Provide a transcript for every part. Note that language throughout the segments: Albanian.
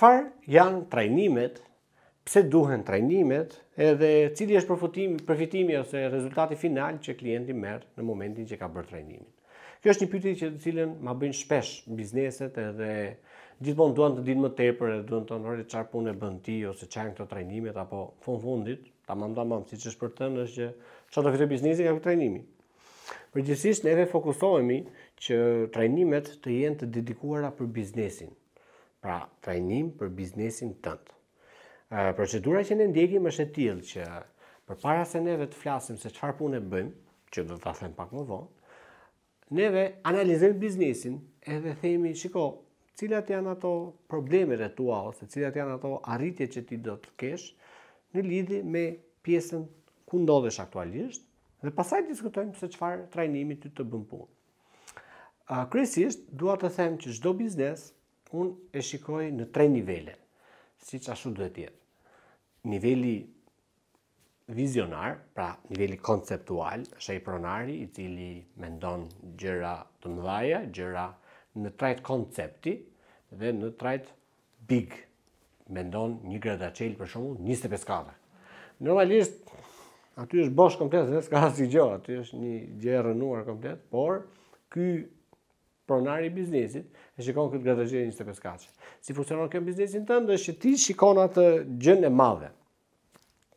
qëfar janë trajnimet, pëse duhen trajnimet, edhe cili është përfitimi, përfitimi ose rezultati final që klienti merë në momentin që ka bërë trajnimin. Kjo është një pyti që të cilën ma bëjnë shpesh në bizneset edhe gjithmonë duan të dinë më tepër edhe duan të nërëri qarë punë e bënë ti ose qarë në këto trajnimet apo fund fundit, ta mam da mam, si që është për të në është që që të këtë biznesi ka këtë trajnimi. Për gjithësisht, neve fokusohemi që trajnimet të jenë të dedikuara për biznesin pra trajnim për biznesin tënd. procedura që ne ndjekim është e tillë që përpara se ne vetë të flasim se çfarë punë bëjmë, që do ta them pak më vonë, neve analizim analizojmë biznesin, edhe themi, shiko, cilat janë ato problemet e tua ose cilat janë ato arritjet që ti do të kesh në lidhje me pjesën ku ndodhesh aktualisht dhe pasaj diskutojmë se çfarë trajnimi ti të, të bën punë. Kryesisht dua të them që çdo biznes unë e shikoj në tre nivele, si që ashtu duhet jetë. Niveli vizionar, pra niveli konceptual, është e pronari i cili mendon gjëra të mëdhaja, gjëra në trajt koncepti dhe në trajt big, mendon një grada qelë për shumë, 25 katë. Normalisht, aty është bosh komplet, dhe s'ka asgjë, i aty është një gjë e rënuar komplet, por ky pronari i biznesit e shikon këtë gatazhje 25 kaçe. Si funksionon kjo biznesin tënd dhe që ti shikon atë gjën e madhe.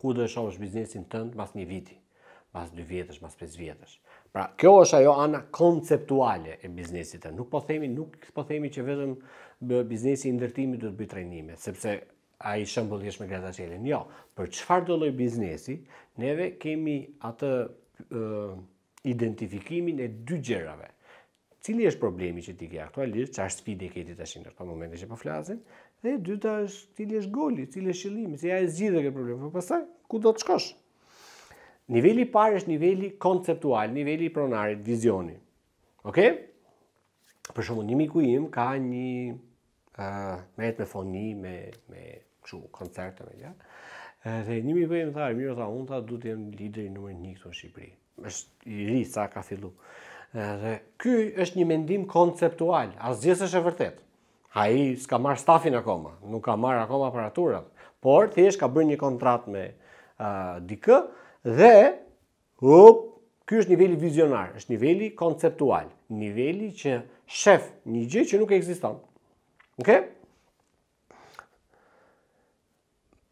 Ku do të shohësh biznesin tënd pas një viti, pas një vjetësh, pas 5 vjetësh. Pra, kjo është ajo ana konceptuale e biznesit tënd. Nuk po themi, nuk po themi që vetëm biznesi i ndërtimit do të bëj trajnime, sepse a i shëmbëll jesh me gata Njo, Jo, për qëfar do loj biznesi, neve kemi atë identifikimin e dy gjerave cili është problemi që ti ke aktualisht, që është sfide ke ti tashin në këto momente që po flasin, dhe e dyta është cili është goli, cili është qëllimi, se ja e zgjidhe këtë problem, për po pastaj ku do të shkosh? Niveli parë është niveli konceptual, niveli pronarit, vizioni. Ok? Për shumë, një miku im ka një uh, me me foni, me, me këshu koncerte me gjatë, dhe një miku im tha, mirë tha, unë tha, du të jem lideri nëmër një këtu në Shqipëri. Êshtë i ri, sa ka fillu. Edhe ky është një mendim konceptual, asgjë është e vërtetë. Ai s'ka marr stafin akoma, nuk ka marr akoma aparaturën, por thjesht ka bërë një kontratë me uh, DK dhe hop, ky është niveli vizionar, është niveli konceptual, niveli që shef një gjë që nuk ekziston. Okej? Okay?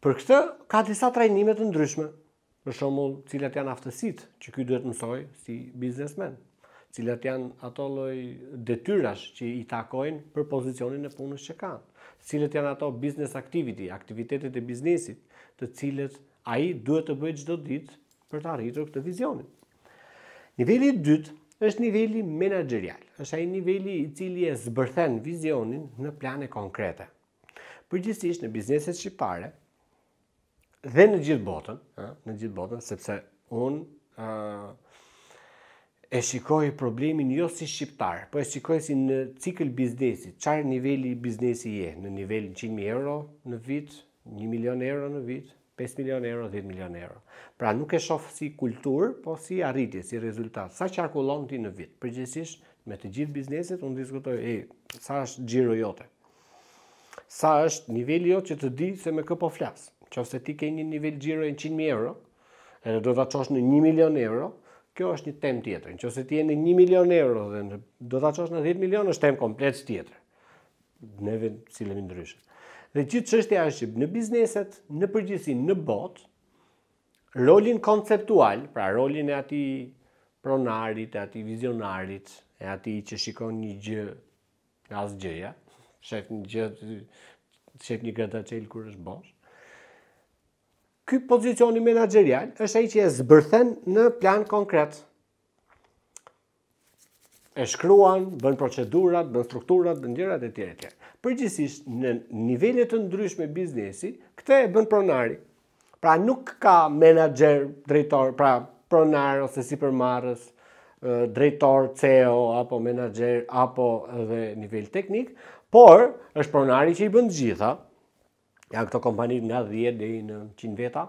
Për këtë ka disa trajnime të ndryshme, për shembull, cilat janë aftësitë që ky duhet të mësoj si biznesmen cilat janë ato lloj detyrash që i takojnë për pozicionin e punës që kanë. Cilat janë ato business activity, aktivitetet e biznesit, të cilët ai duhet të bëjë çdo ditë për të arritur këtë vizionin. Niveli i dytë është niveli menaxherial. Është ai niveli i cili e zbërthen vizionin në plane konkrete. Përgjithsisht në bizneset shqiptare dhe në gjithë botën, në gjithë botën sepse un ë e shikoj problemin jo si shqiptar, po e shikoj si në cikl biznesi, qarë niveli biznesi je, në nivel 100.000 euro në vit, 1 milion euro në vit, 5 milion euro, 10 milion euro. Pra nuk e shofë si kultur, po si arritje, si rezultat. Sa qarkullon ti në vit? Përgjësish, me të gjithë bizneset, unë diskutoj, e, sa është gjiro jote? Sa është niveli jote që të di se me kë po flasë? Qo se ti ke një nivel gjiro e në 100.000 euro, edhe do të qosh në 1 milion euro, kjo është një tem tjetër. Në qëse ti jeni një milion euro dhe do të qosh në 10 milion, është tem komplet tjetër. Neve lemin dryshës. Dhe gjithë që është që në bizneset, në përgjithsin, në bot, rolin konceptual, pra rolin e ati pronarit, e ati vizionarit, e ati që shikon një gjë, asë gjëja, shet një gjë, shet një gëta qelë kur është bosh, Ky pozicioni menaxherial është ai që e zbërthen në plan konkret. E shkruan, bën procedurat, bën strukturat, bën gjërat e tjera e tjera. Përgjithsisht në nivele të ndryshme biznesi, këtë e bën pronari. Pra nuk ka menaxher, drejtor, pra pronar ose sipërmarrës, drejtor, CEO apo menaxher apo edhe nivel teknik, por është pronari që i bën të gjitha, janë këto kompani nga 10 deri në 100 veta.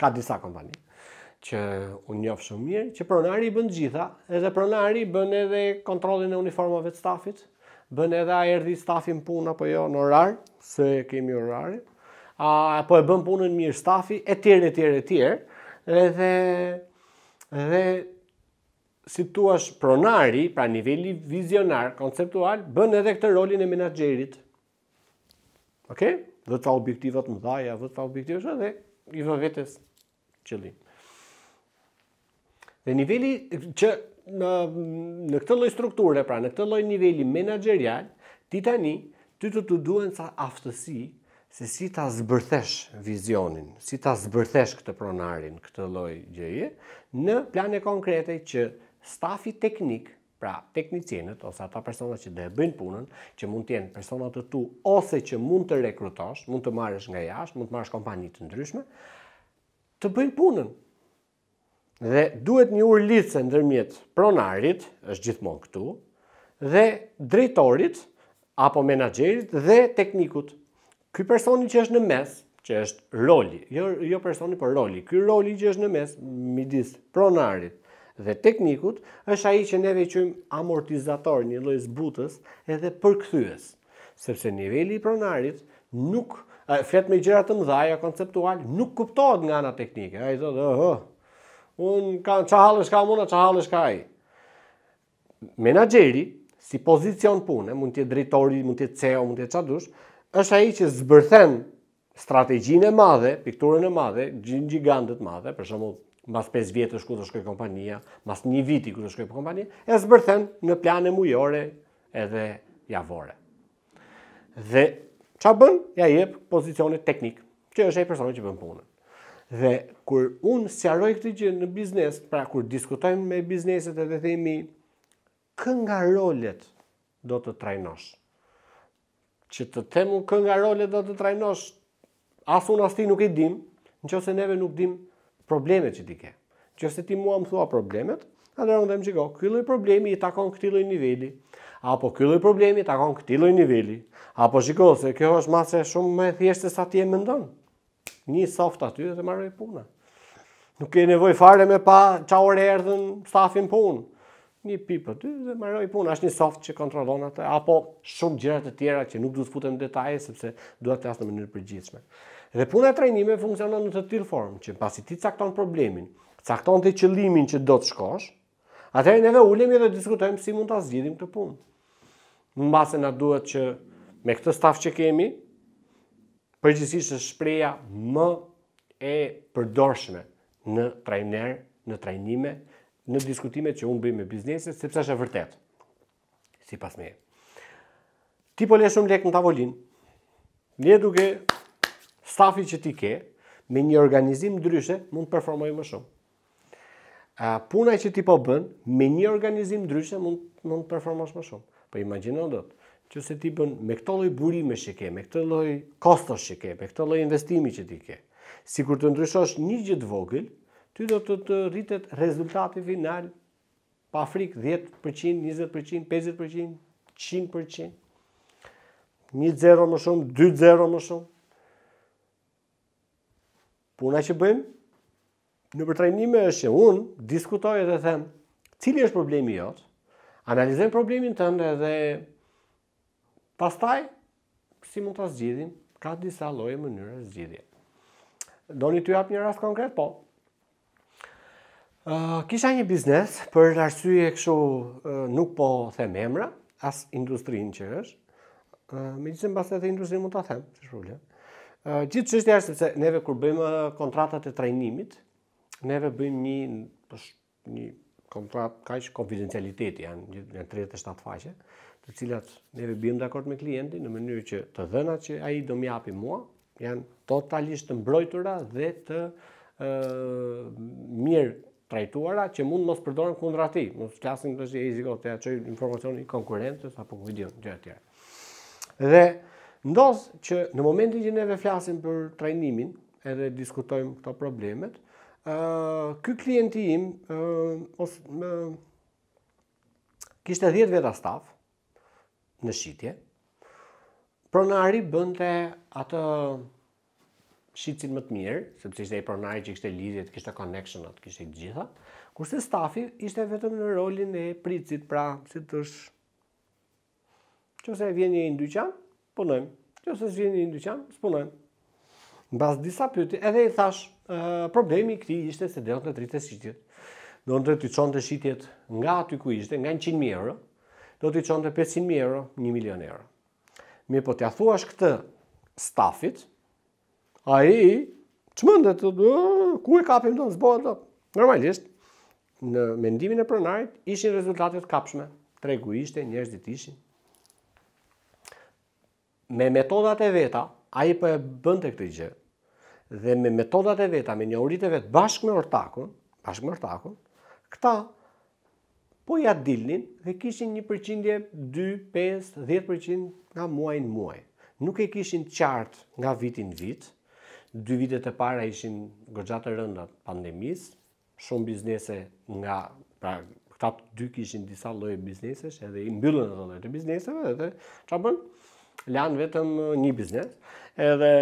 Ka disa kompani që unë njof shumë mirë, që pronari i bën gjitha, edhe pronari i bën edhe kontrollin e uniformave të stafit, bën edhe a erdhi stafi në punë apo jo në orar, se kemi orarë, a po e bën punën mirë stafi e tjerë e tjerë e tjerë, edhe edhe si thua pronari, pra niveli vizionar, konceptual, bën edhe këtë rolin e menaxherit. Okej? Okay? dhe ta objektivat më dhaja, dhe ta objektivat shumë, dhe i vë vetës qëllim. Dhe nivelli që në, në këtë loj strukture, pra në këtë loj nivelli menagerial, ti tani, ty të të duen sa aftësi, se si ta zbërthesh vizionin, si ta zbërthesh këtë pronarin, këtë loj gjëje, në plane konkrete që stafi teknikë, Pra, teknicienët ose ata personat që do të bëjnë punën, që mund të jenë persona të tu ose që mund të rekrutosh, mund të marrësh nga jashtë, mund të marrësh kompani të ndryshme, të bëjnë punën. Dhe duhet një urlicë ndërmjet pronarit, është gjithmonë këtu, dhe drejtorit apo menaxherit dhe teknikut. Ky personi që është në mes që është roli, jo jo personi por roli. Ky roli që është në mes midis pronarit dhe teknikut është aji që neve qëjmë amortizator një lojës butës edhe përkthyes, sepse nivelli i pronarit nuk, fletë me gjera të mëdhaja konceptual, nuk kuptohet nga nga teknike, aji thotë, oh, dhe, unë që halë ka muna, që ka aji. Menageri, si pozicion pune, mund të jetë drejtori, mund të jetë ceo, mund të jetë qadush, është aji që zbërthen strategjinë e madhe, pikturën e madhe, gjigandët madhe, për shumë, mas 5 vjetë është ku të shkoj kompania, mas një viti ku të shkoj për kompania, e zbërthen në plane mujore edhe javore. Dhe qa bën, ja jep pozicionit teknik, që është e personit që bën punën. Dhe kur unë sjaroj këtë gjë në biznes, pra kur diskutojmë me bizneset edhe themi, kënga rolet do të trajnosh. Që të temu kënga rolet do të trajnosh, asë unë asë ti nuk i dim, në që ose neve nuk dim, problemet që ti ke. Nëse ti mua më thua problemet, atëherë unë dhe më shigo, këtyre problemi i takon këtij nivelli, niveli. Apo këtyre problemi i takon këtij nivelli, niveli. Apo sikur se kjo është madje shumë më e thjeshtë sa ti e mendon. Një soft aty dhe marrë punën. Nuk ke nevojë fare me pa çao orë erdhën stafin punë. Një pipë aty dhe marrë punën, është një soft që kontrollon atë apo shumë gjëra të tjera që nuk duhet të futem detaje sepse duhet të flas në mënyrë përgjithshme. Dhe puna e trajnimeve funksionon në të tillë formë që pasi ti cakton problemin, cakton ti qëllimin që do të shkosh, atëherë neve ulemi dhe diskutojmë si mund ta zgjidhim këtë punë. Në masë na duhet që me këtë staf që kemi, përgjithsisht është shpreha më e përdorshme në trajner, në trajnime, në diskutimet që unë bëjmë me bizneset, sepse është e vërtet, si pas me e. Ti po le shumë lek në tavolin, le duke stafi që ti ke, me një organizim ndryshe, mund të performojë më shumë. A puna që ti po bën me një organizim ndryshe mund mund të performosh më shumë. Po imagjino dot, se ti bën me këtë lloj burime që ke, me këtë lloj kostos që ke, me këtë lloj investimi që ti ke. Sikur të ndryshosh një gjë të vogël, ti do të të rritet rezultati final pa frik 10%, 20%, 50%, 100%. 1-0 më shumë, 2-0 më shumë puna që bëjmë, në përtrajnime është që unë diskutoj edhe them, cili është problemi jotë, analizem problemin të ndë edhe pastaj, si mund të zgjidhim, ka disa loje mënyrë zgjidhje. Doni të japë një rast konkret, po. Uh, kisha një biznes për arsye këshu uh, nuk po them emra, as industrinë që është, uh, me gjithë në base dhe industrinë mund të them, që shrullë, Gjithë që është e arsipëse, neve kur bëjmë kontratat e trajnimit, neve bëjmë një, pësh, po një kontrat, ka ishë konfidencialiteti, janë një, 37 faqe, të cilat neve bëjmë dhe akord me klienti, në mënyrë që të dhëna që aji do mi api mua, janë totalisht të mbrojtura dhe të e, mirë trajtuara që mund mos përdorën kundra ti, mos klasin të shi e i zikot, të ja që informacioni konkurentës, apo këvidion, gjëra tjera. Dhe, Ndosë që në momentin që neve flasim për trajnimin, edhe diskutojmë këto problemet, uh, klienti im, uh, ose, kishte 10 veta staf në shqitje, pronari bënte atë shqitësin më të mirë, sepse ishte i pronari që kishte lidhjet, kishte connectionat, kishte gjitha, kurse stafi ishte vetëm në rolin e pricit, pra, si të është, që se vjen një ndyqan, punojmë. Jo se zhvini një dyqan, s'punojmë. Në bazë disa pyti, edhe i thash, uh, problemi këti ishte se delët në 30 shqitjet. Do në të të qonë të shqitjet nga aty ku ishte, nga 100.000 euro, do të të qonë të 500.000 euro, 1 milion euro. Mi po t'ia thuash këtë stafit, a i, që mëndet, ku e kapim do në zbojnë do? Normalisht, në mendimin e pronarit ishin rezultatet kapshme. Tregu ishte, njerëzit ishin, me metodat e veta, a i për po e bënd këtë gjë, dhe me metodat e veta, me një urit e vetë bashkë me ortakun, bashkë me ortakun, këta po ja dilnin dhe kishin një përqindje 2, 5, 10 nga muaj në muaj. Nuk e kishin qartë nga vitin vit, dy vitet e para ishin gërgjatë rëndat pandemis, shumë biznese nga, pra, këta dy kishin disa loje biznesesh, edhe i mbyllën dhe lojë të bizneseve, edhe, qa lanë vetëm uh, një biznes, edhe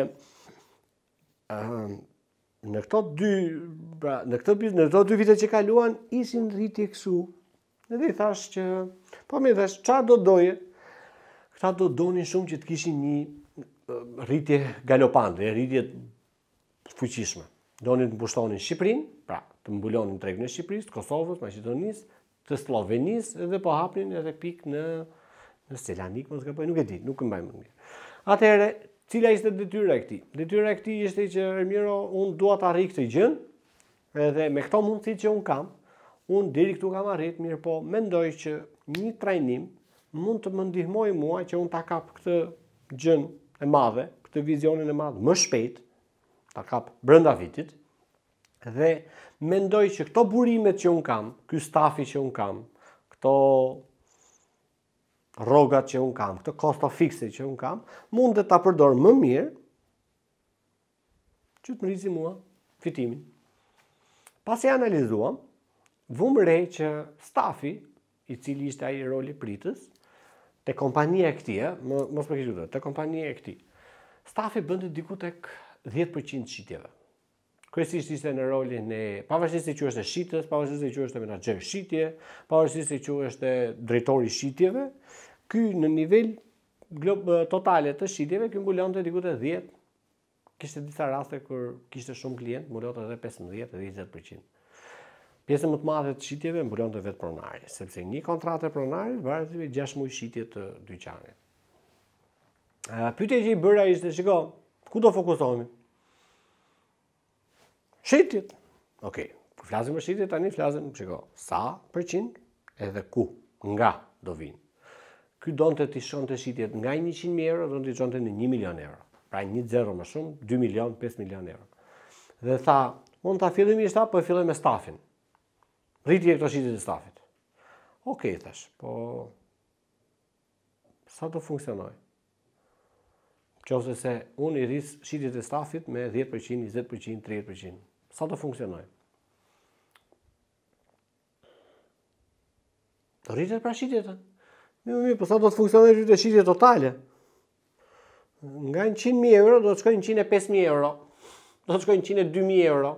në këto dy, pra, në këto biznes, në këto dy vite që kaluan, isin rriti e kësu, edhe i thash që, po me dhe shqa do doje, këta do donin shumë që të kishin një uh, rritje galopante, një rritje fuqishme. Donin të mbushtonin Shqiprin, pra, të mbulonin tregën e Shqipris, Kosovës, Macedonis, të Slovenis, edhe po hapnin edhe pik në Në Selanik mos gaboj, nuk e di, nuk mbaj mend. Atëherë, cila ishte detyra e këtij? Detyra e këtij ishte që Ermiro, un dua të arrij këtë gjë, edhe me këto mundësi që un kam, un deri këtu kam arrit, mirë po, mendoj që një trajnim mund të më ndihmojë mua që un ta kap këtë gjë e madhe, këtë vizionin e madh më shpejt, ta kap brenda vitit dhe mendoj që këto burimet që un kam, ky stafi që un kam, këto rrogat që un kam, këtë kosto fikse që un kam, mund të ta përdor më mirë që të mrizi mua fitimin. Pasi analizuam, vum re që stafi, i cili ishte ai roli pritës, te kompania e këtij, eh, mos më ke te kompania e këtij. Stafi bënte diku tek 10% shitjeve kryesisht ishte në rolin e pavarësisht se quhet shitës, pavarësisht se quhet menaxher shitje, pavarësisht se quhet drejtori shitjeve, ky në nivel glob totale të shitjeve ky mbulonte diku te 10. Kishte disa raste kur kishte shumë klient, mbulonte edhe 15 dhe 20%. Pjesën më të madhe të shitjeve të vet pronari, sepse një kontratë pronari varet me 6 muaj shitje të dyqanit. Pyetja që i bëra ishte, shiko, ku do fokusohemi? Shitit. Okej, okay. Po flasim për shitit, tani flasim, shiko, sa përqin edhe ku, nga do vinë. Ky donë të të shonë të shitit nga 100.000 euro, donë të shonë të 1 milion euro. Pra 1 zero më shumë, 2 milion, 5 milion euro. Dhe tha, mund të fillim i shta, po e fillim e stafin. Rriti e këto shitit e stafit. Okej, thash, po... Sa të funksionoj? Qose se unë i rrisë shitit e stafit me 10%, 20%, 30% sa të funksionoj. Rritet pra shqitjet, mi më mi, për po sa do të funksionoj rritet shqitjet totale. Nga 100.000 euro, do të shkojnë 105.000 euro. Do të shkojnë 102.000 euro.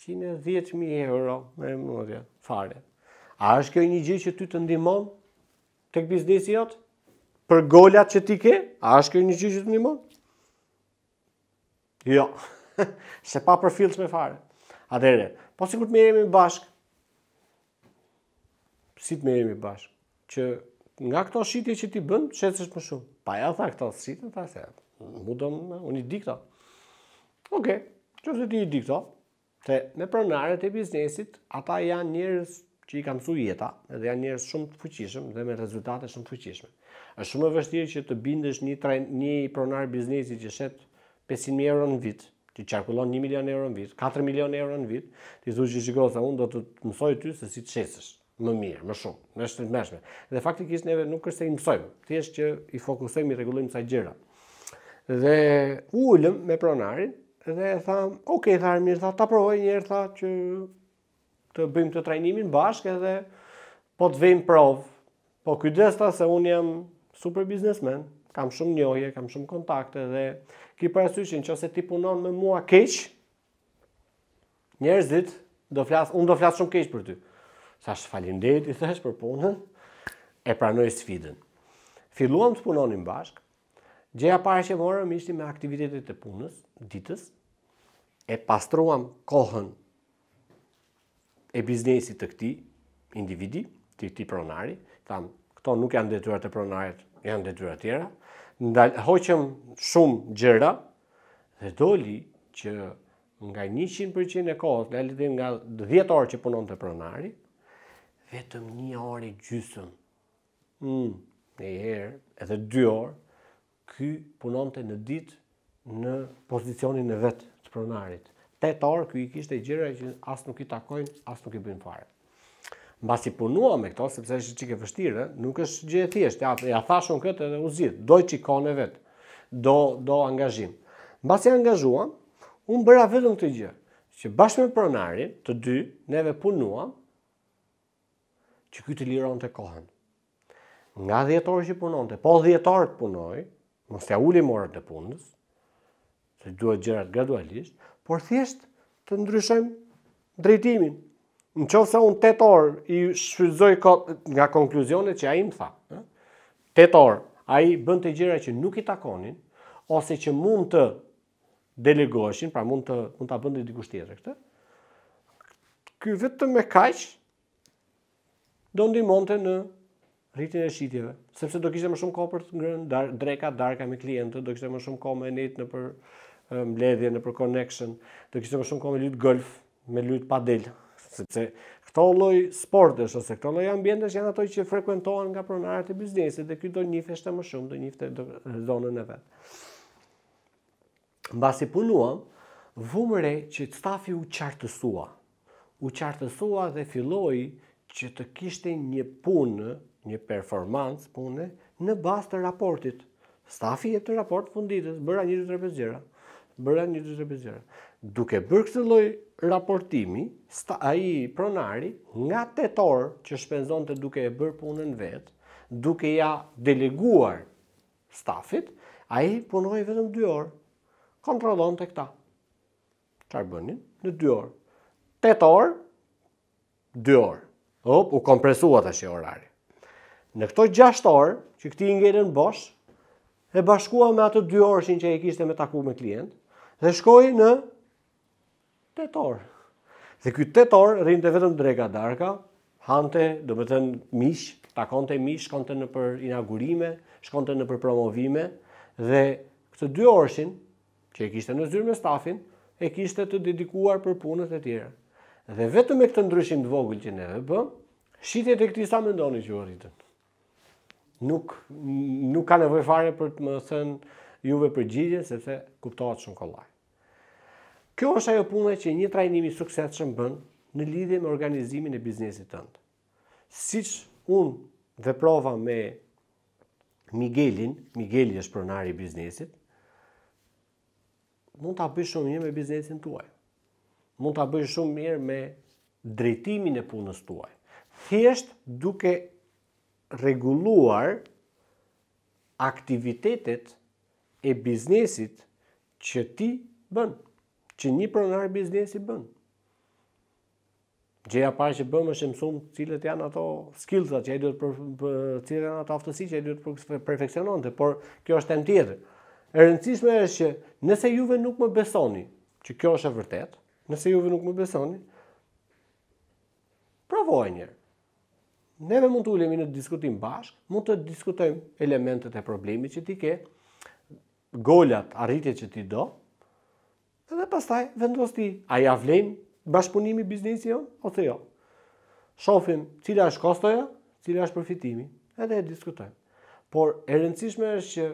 110.000 euro, me më më fare. A është kjoj një gjë që ty të ndimon të këtë biznesi jatë? Për gollat që ti ke? A është kjoj një gjë që të ndimon? Jo. Ja. se pa përfilës me fare. Atere, po si kur të merim i bashk, si të merim i bashk, që nga këto shqitje që ti bëndë, që e më shumë. Pa ja tha këto shqitje, ta se, mu do më, unë i di Oke, okay, që se ti i dikto. se me pronarët e biznesit, ata janë njerës që i kam su jeta, edhe janë njerës shumë të fuqishëm dhe me rezultate shumë fuqishme. është shumë e vështirë që të bindesh një, një pronar biznesi që shetë 500.000 euro në vitë, ti çarkullon 1 milion euro në vit, 4 milion euro në vit, ti thua që shiko se un do të mësoj ty se si të çesësh më mirë, më shumë, më shumë të mëshme. Dhe faktikisht neve nuk është se i mësojmë, thjesht që i fokusojmë i rregullojmë disa gjëra. Dhe u ulëm me pronarin dhe e tham, "Ok, tha mirë, tha ta provoj një herë tha që të bëjmë këtë trajnimin bashkë edhe po të vëjmë prov. Po kujdes se un jam super biznesmen, kam shumë njohje, kam shumë kontakte dhe ki parasysh që nëse ti punon me mua keq, njerëzit do flas, unë do flas shumë keq për ty. Sa dhejt, i thash për punën, e pranoj sfidën. Filluam të punonim bashk. Gjëja pare parë që morëm ishte me aktivitetet e punës, ditës e pastruam kohën e biznesit të këtij individi, të këtij pronari, tham, këto nuk janë detyrat e pronarit, janë dyra tjera, ndal, hoqëm shumë gjëra, dhe doli që nga 100% e kohës, nga lidi nga 10 orë që punon të pronari, vetëm një orë i gjysëm. Mm, e herë, edhe 2 orë, ky punon të në ditë në pozicionin e vetë të pronarit. 8 orë, ky i kishte gjëra që asë nuk i takojnë, asë nuk i bëjnë fare mbas i punuam me këto sepse është çike vështirë, nuk është gjë e thjeshtë. Ja, ja thashun këtë edhe u zgjidh. Do që i e vet. Do do angazhim. Mbas i angazhuam, u bëra vetëm këtë gjë, që bashkë me pronarin të dy neve punuam që kytë të liron të kohën. Nga dhjetorë që punon të, po dhjetorë të punoj, mos stja uli morë të punës, se duhet gjërat gradualisht, por thjesht të ndryshëm drejtimin, në qovë se unë të orë i shfryzoj nga konkluzionet që a i më tha. Të orë, a i bënd të gjire që nuk i takonin, ose që mund të delegoheshin, pra mund të bënd të dikush tjetër këtë, këj vetë të me kajqë, do ndi monte në rritin e shqitjeve, sepse do kishtë më shumë ko për të dreka, darka me klientë, do kishtë më shumë ko me nitë në për mbledhje, në për connection, do kishtë më shumë ko me lytë golf, me lytë padelë, sepse këto lloj sportesh ose këto lloj ambientesh janë ato që frekuentohen nga pronarët e biznesit dhe ky do njihesh më shumë, do njihte zonën e vet. Mbasi punuam, vumë re që stafi u qartësua. U qartësua dhe filloi që të kishte një punë, një performancë pune në bazë të raportit. Stafi jep të raport funditës, bëra 1 2 3 4 0. Bëra 1 2 3 4 0. Duke bërë këtë lloj raportimi, ai pronari nga tetor që shpenzonte duke e bërë punën vet, duke ja deleguar stafit, ai punoi vetëm 2 orë. Kontrollonte këta. Çfarë bënin? Në 2 orë. Tetor 2 orë. Hop, u kompresua tash orari. Në këto 6 orë që këti i ngelen bosh, e bashkua me atë 2 orëshin që i kishte me taku me klient, dhe shkoj në tetor. Dhe ky tetor rrinte vetëm drega darka, hante, do të tënë, mish, takonte mish, shkonte në për inaugurime, shkonte në për promovime dhe këtë dy orëshin që e kishte në zyrë me stafin, e kishte të dedikuar për punët e tjera. Dhe vetëm me këtë ndryshim të vogël që ne bë, shitjet e këtij sa mendoni që u rritën. Nuk nuk ka nevojë fare për të më thënë juve përgjigjen sepse kuptohet shumë kollaj. Kjo është ajo puna që një trajnimi i që më bënë në lidhje me organizimin e biznesit tënd. Siç unë dhe prova me Miguelin, Migueli është pronari i biznesit, mund të apëshë shumë një me biznesin tuaj. Mund të apëshë shumë mirë me drejtimin e punës tuaj. Thjesht duke reguluar aktivitetet e biznesit që ti bënë që një pronar biznesi bën. Gjëja pa që bëm është të cilët janë ato skills që ai duhet për cilën janë ato aftësi që ai duhet për perfeksiononte, por kjo është tem tjetër. E rëndësishme është që nëse juve nuk më besoni që kjo është e vërtetë, nëse juve nuk më besoni, provojeni. Ne Neve mund të ulemi në diskutim bashk, mund të diskutojmë elementet e problemit që ti ke, gollat, arritjet që ti do, Edhe pastaj vendos ti, a ja vlen bashkëpunimi biznesi jo, ose jo? Shofim cila është kostoja, cila është përfitimi, edhe e diskutojmë. Por e rëndësishme është që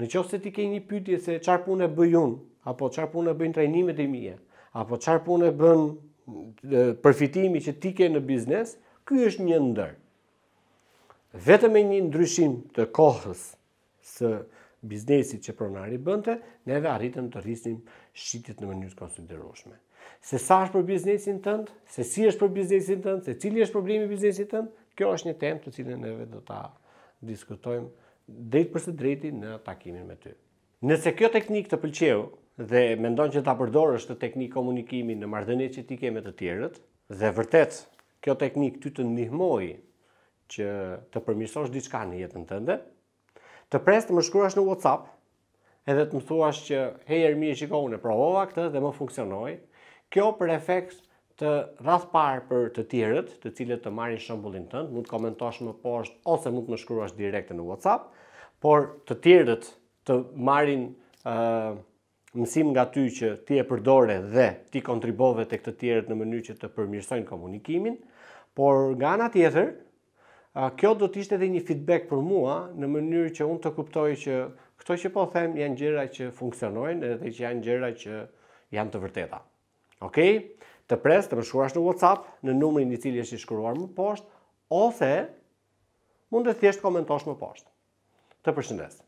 në qofë se ti ke një pytje se qarë punë e bëjun, apo qarë punë e bëjnë trajnimet e mija, apo qarë punë e bën përfitimi që ti ke në biznes, këj është një ndër. Vetëm e një ndryshim të kohës së biznesit që pronari bënte, neve arritëm të rrisnim shqitit në mënyrë konsiderushme. Se sa është për biznesin tëndë, se si është për biznesin tëndë, se cili është problemi biznesit tëndë, kjo është një temë të cilën neve do ta diskutojmë drejt përse drejti në takimin me ty. Nëse kjo teknik të pëlqeu dhe mendon që ta përdorësh të teknik komunikimi në marrëdhëniet që ti ke me të tjerët, dhe vërtet kjo teknik ty të ndihmoi që të përmirësosh diçka në jetën tënde, të pres të më shkruash në WhatsApp, edhe të më thuash që hejër mi e shikohu në provova këtë dhe më funksionoj, kjo për efekt të rrath parë për të tjerët, të cilët të marrin shëmbullin tënd, mund të komentosh më poshtë ose mund të më shkruash direkte në WhatsApp, por të tjerët të marrin uh, mësim nga ty që ti e përdore dhe ti kontribove tek të tjerët në mënyrë që të përmirësojnë komunikimin, por nga ana tjetër, kjo do të ishte edhe një feedback për mua në mënyrë që unë të kuptoj që këto që po them janë gjëra që funksionojnë edhe që janë gjëra që janë të vërteta. Okej? Okay? Të pres të më shkruash në WhatsApp në numrin i cili është i shkruar më poshtë ose mund të thjesht komentosh më poshtë. Të përshëndes.